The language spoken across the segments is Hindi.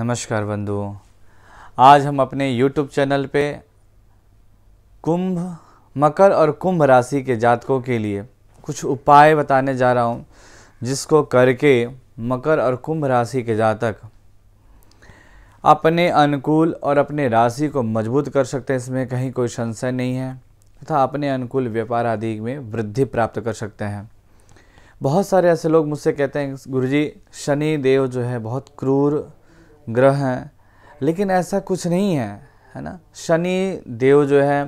नमस्कार बंधुओं आज हम अपने YouTube चैनल पे कुंभ मकर और कुंभ राशि के जातकों के लिए कुछ उपाय बताने जा रहा हूँ जिसको करके मकर और कुंभ राशि के जातक अपने अनुकूल और अपने राशि को मजबूत कर सकते हैं इसमें कहीं कोई संशय नहीं है तथा अपने अनुकूल व्यापार आदि में वृद्धि प्राप्त कर सकते हैं बहुत सारे ऐसे लोग मुझसे कहते हैं गुरु शनि देव जो है बहुत क्रूर ग्रह हैं लेकिन ऐसा कुछ नहीं है है ना शनि देव जो है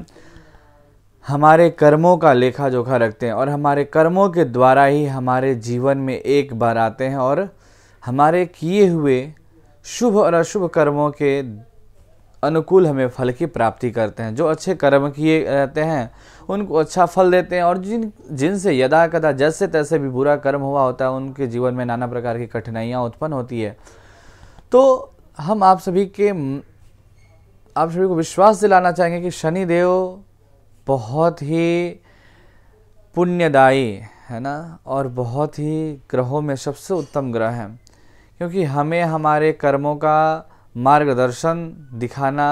हमारे कर्मों का लेखा जोखा रखते हैं और हमारे कर्मों के द्वारा ही हमारे जीवन में एक बार आते हैं और हमारे किए हुए शुभ और अशुभ कर्मों के अनुकूल हमें फल की प्राप्ति करते हैं जो अच्छे कर्म किए रहते हैं उनको अच्छा फल देते हैं और जिन जिनसे यदा कदा जैसे तैसे भी बुरा कर्म हुआ होता है उनके जीवन में नाना प्रकार की कठिनाइयाँ उत्पन्न होती है तो हम आप सभी के आप सभी को विश्वास दिलाना चाहेंगे कि शनिदेव बहुत ही पुण्यदायी है ना और बहुत ही ग्रहों में सबसे उत्तम ग्रह हैं क्योंकि हमें हमारे कर्मों का मार्गदर्शन दिखाना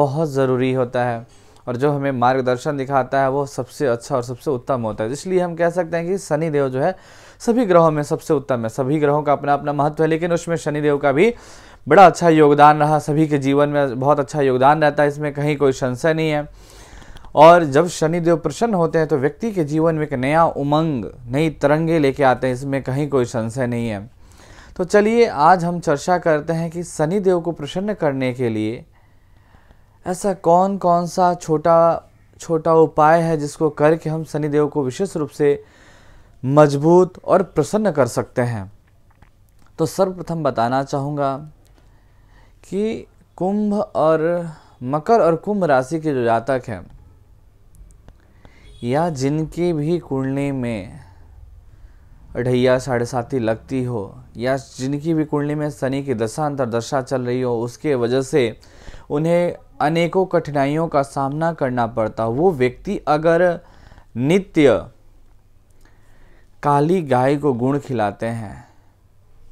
बहुत ज़रूरी होता है और जो हमें मार्गदर्शन दिखाता है वो सबसे अच्छा और सबसे उत्तम होता है इसलिए हम कह सकते हैं कि शनि देव जो है सभी ग्रहों में सबसे उत्तम है सभी ग्रहों का अपना अपना महत्व है लेकिन उसमें शनिदेव का भी बड़ा अच्छा योगदान रहा सभी के जीवन में बहुत अच्छा योगदान रहता है इसमें कहीं कोई संशय नहीं है और जब शनिदेव प्रसन्न होते हैं तो व्यक्ति के जीवन में एक नया उमंग नई तरंगे लेके आते हैं इसमें कहीं कोई संशय नहीं है तो चलिए आज हम चर्चा करते हैं कि शनिदेव को प्रसन्न करने के लिए ऐसा कौन कौन सा छोटा छोटा उपाय है जिसको करके हम शनिदेव को विशेष रूप से मजबूत और प्रसन्न कर सकते हैं तो सर्वप्रथम बताना चाहूँगा कि कुंभ और मकर और कुंभ राशि के जो जातक हैं या जिनकी भी कुंडली में ढैया साढ़े साथी लगती हो या जिनकी भी कुंडली में शनि की दशा दशा चल रही हो उसके वजह से उन्हें अनेकों कठिनाइयों का सामना करना पड़ता हो वो व्यक्ति अगर नित्य काली गाय को गुण खिलाते हैं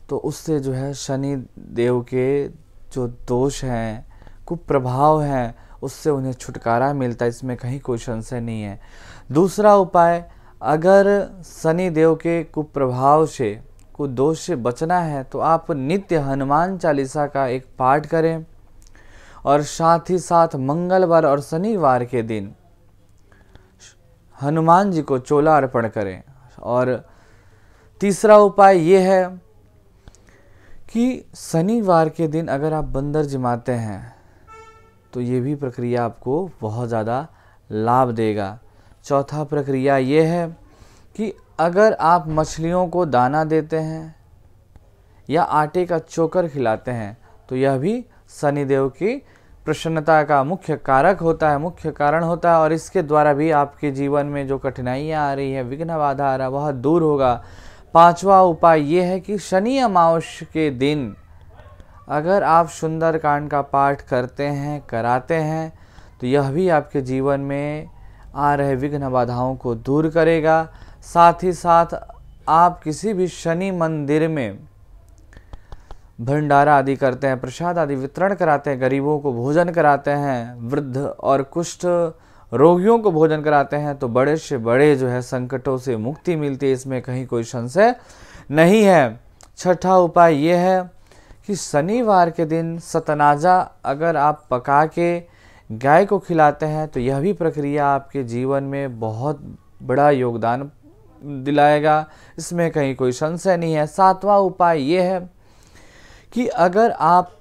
तो उससे जो है शनि देव के जो दोष हैं कुप्रभाव हैं उससे उन्हें छुटकारा मिलता है इसमें कहीं कोई संशय नहीं है दूसरा उपाय अगर शनि देव के कुप्रभाव से दोष से बचना है तो आप नित्य हनुमान चालीसा का एक पाठ करें और साथ ही साथ मंगलवार और शनिवार के दिन हनुमान जी को चोला अर्पण करें और तीसरा उपाय ये है कि शनिवार के दिन अगर आप बंदर जमाते हैं तो ये भी प्रक्रिया आपको बहुत ज़्यादा लाभ देगा चौथा प्रक्रिया ये है कि अगर आप मछलियों को दाना देते हैं या आटे का चोकर खिलाते हैं तो यह भी शनिदेव की प्रसन्नता का मुख्य कारक होता है मुख्य कारण होता है और इसके द्वारा भी आपके जीवन में जो कठिनाइयाँ आ रही है विघ्न बाधा आ रहा है वह दूर होगा पांचवा उपाय ये है कि शनि अमावस के दिन अगर आप सुंदर कांड का पाठ करते हैं कराते हैं तो यह भी आपके जीवन में आ रहे विघ्न बाधाओं को दूर करेगा साथ ही साथ आप किसी भी शनि मंदिर में भंडारा आदि करते हैं प्रसाद आदि वितरण कराते हैं गरीबों को भोजन कराते हैं वृद्ध और कुष्ठ रोगियों को भोजन कराते हैं तो बड़े से बड़े जो है संकटों से मुक्ति मिलती है इसमें कहीं कोई संशय नहीं है छठा उपाय ये है कि शनिवार के दिन सतनाजा अगर आप पका के गाय को खिलाते हैं तो यह भी प्रक्रिया आपके जीवन में बहुत बड़ा योगदान दिलाएगा इसमें कहीं कोई संशय नहीं है सातवां उपाय ये है कि अगर आप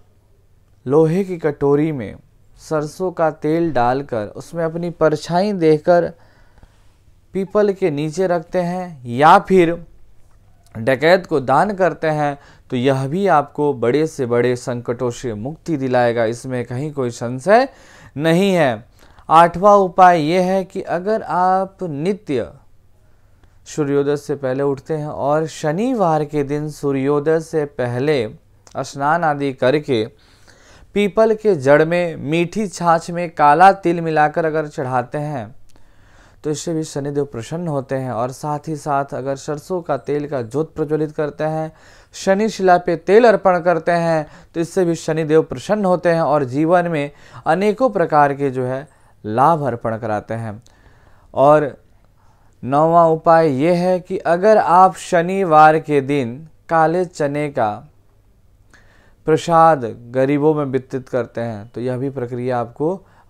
लोहे की कटोरी में सरसों का तेल डालकर उसमें अपनी परछाई देकर पीपल के नीचे रखते हैं या फिर डकैत को दान करते हैं तो यह भी आपको बड़े से बड़े संकटों से मुक्ति दिलाएगा इसमें कहीं कोई संशय नहीं है आठवां उपाय ये है कि अगर आप नित्य सूर्योदय से पहले उठते हैं और शनिवार के दिन सूर्योदय से पहले स्नान आदि करके पीपल के जड़ में मीठी छाछ में काला तिल मिलाकर अगर चढ़ाते हैं तो इससे भी शनिदेव प्रसन्न होते हैं और साथ ही साथ अगर सरसों का तेल का जोत प्रज्वलित करते हैं शनि शिला पे तेल अर्पण करते हैं तो इससे भी शनिदेव प्रसन्न होते हैं और जीवन में अनेकों प्रकार के जो है लाभ अर्पण कराते हैं और नौवा उपाय ये है कि अगर आप शनिवार के दिन काले चने का प्रसाद गरीबों में वितरित करते हैं तो यह भी प्रक्रिया आपको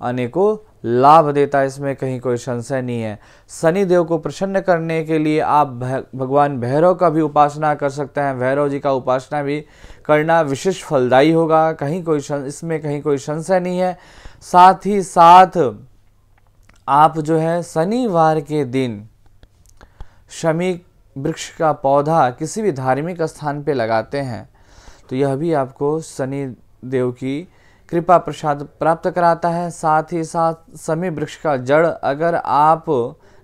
अनेकों लाभ देता है इसमें कहीं कोई संशय नहीं है सनी देव को प्रसन्न करने के लिए आप भगवान भैरव का भी उपासना कर सकते हैं भैरव जी का उपासना भी करना विशेष फलदायी होगा कहीं कोई इसमें कहीं कोई संशय नहीं है साथ ही साथ आप जो है शनिवार के दिन शमी वृक्ष का पौधा किसी भी धार्मिक स्थान पे लगाते हैं तो यह भी आपको शनि देव की कृपा प्रसाद प्राप्त कराता है साथ ही साथ समी वृक्ष का जड़ अगर आप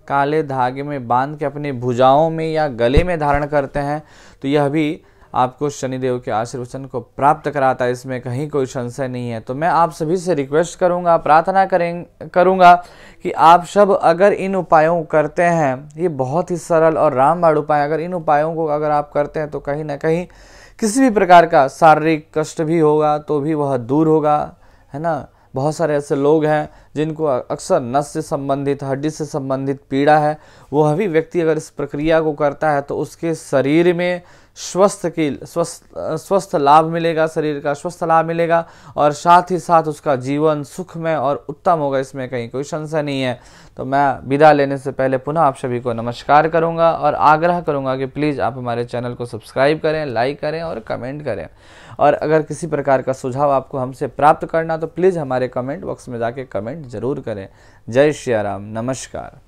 काले धागे में बांध के अपने भुजाओं में या गले में धारण करते हैं तो यह भी आपको शनिदेव के आशीर्वचन को प्राप्त कराता है इसमें कहीं कोई संशय नहीं है तो मैं आप सभी से रिक्वेस्ट करूंगा प्रार्थना करें करूंगा कि आप सब अगर इन उपायों करते हैं ये बहुत ही सरल और रामबाण उपाय अगर इन उपायों को अगर आप करते हैं तो कहीं ना कहीं किसी भी प्रकार का शारीरिक कष्ट भी होगा तो भी वह दूर होगा है ना बहुत सारे ऐसे लोग हैं जिनको अक्सर नस से संबंधित हड्डी से संबंधित पीड़ा है वह भी व्यक्ति अगर इस प्रक्रिया को करता है तो उसके शरीर में स्वस्थ की स्वस्थ स्वस्थ लाभ मिलेगा शरीर का स्वस्थ लाभ मिलेगा और साथ ही साथ उसका जीवन सुखमय और उत्तम होगा इसमें कहीं कोई संशय नहीं है तो मैं विदा लेने से पहले पुनः आप सभी को नमस्कार करूंगा और आग्रह करूंगा कि प्लीज़ आप हमारे चैनल को सब्सक्राइब करें लाइक करें और कमेंट करें और अगर किसी प्रकार का सुझाव आपको हमसे प्राप्त करना तो प्लीज़ हमारे कमेंट बॉक्स में जाके कमेंट ज़रूर करें जय श्री राम नमस्कार